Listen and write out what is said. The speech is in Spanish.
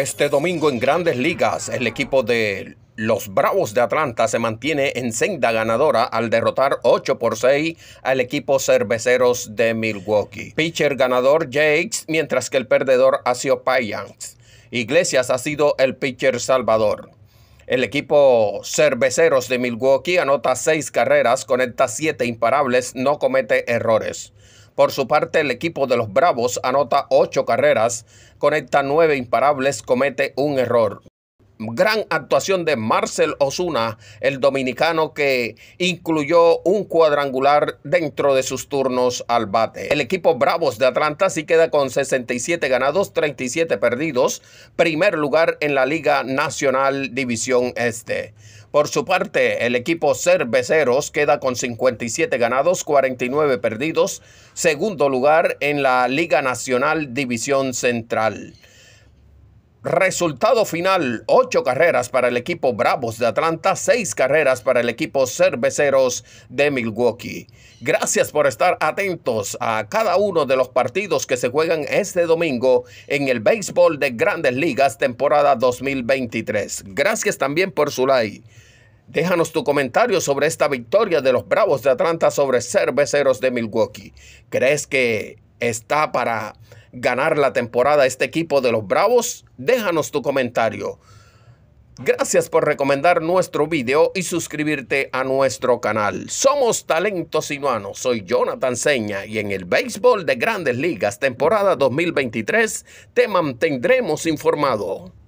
Este domingo en grandes ligas, el equipo de los Bravos de Atlanta se mantiene en senda ganadora al derrotar 8 por 6 al equipo cerveceros de Milwaukee. Pitcher ganador Jakes, mientras que el perdedor ha sido Payans. Iglesias ha sido el pitcher salvador. El equipo cerveceros de Milwaukee anota 6 carreras, conecta 7 imparables, no comete errores. Por su parte, el equipo de los Bravos anota ocho carreras, conecta nueve imparables, comete un error. Gran actuación de Marcel Osuna, el dominicano que incluyó un cuadrangular dentro de sus turnos al bate. El equipo Bravos de Atlanta sí queda con 67 ganados, 37 perdidos, primer lugar en la Liga Nacional División Este. Por su parte, el equipo cerveceros queda con 57 ganados, 49 perdidos, segundo lugar en la Liga Nacional División Central. Resultado final, ocho carreras para el equipo Bravos de Atlanta, seis carreras para el equipo Cerveceros de Milwaukee. Gracias por estar atentos a cada uno de los partidos que se juegan este domingo en el béisbol de grandes ligas temporada 2023. Gracias también por su like. Déjanos tu comentario sobre esta victoria de los Bravos de Atlanta sobre Cerveceros de Milwaukee. ¿Crees que está para ganar la temporada este equipo de los Bravos? Déjanos tu comentario. Gracias por recomendar nuestro video y suscribirte a nuestro canal. Somos Talentos Inuanos, soy Jonathan Seña y en el béisbol de Grandes Ligas temporada 2023 te mantendremos informado.